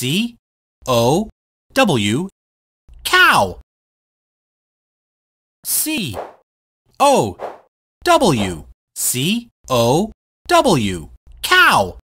C O W cow C O W C O W cow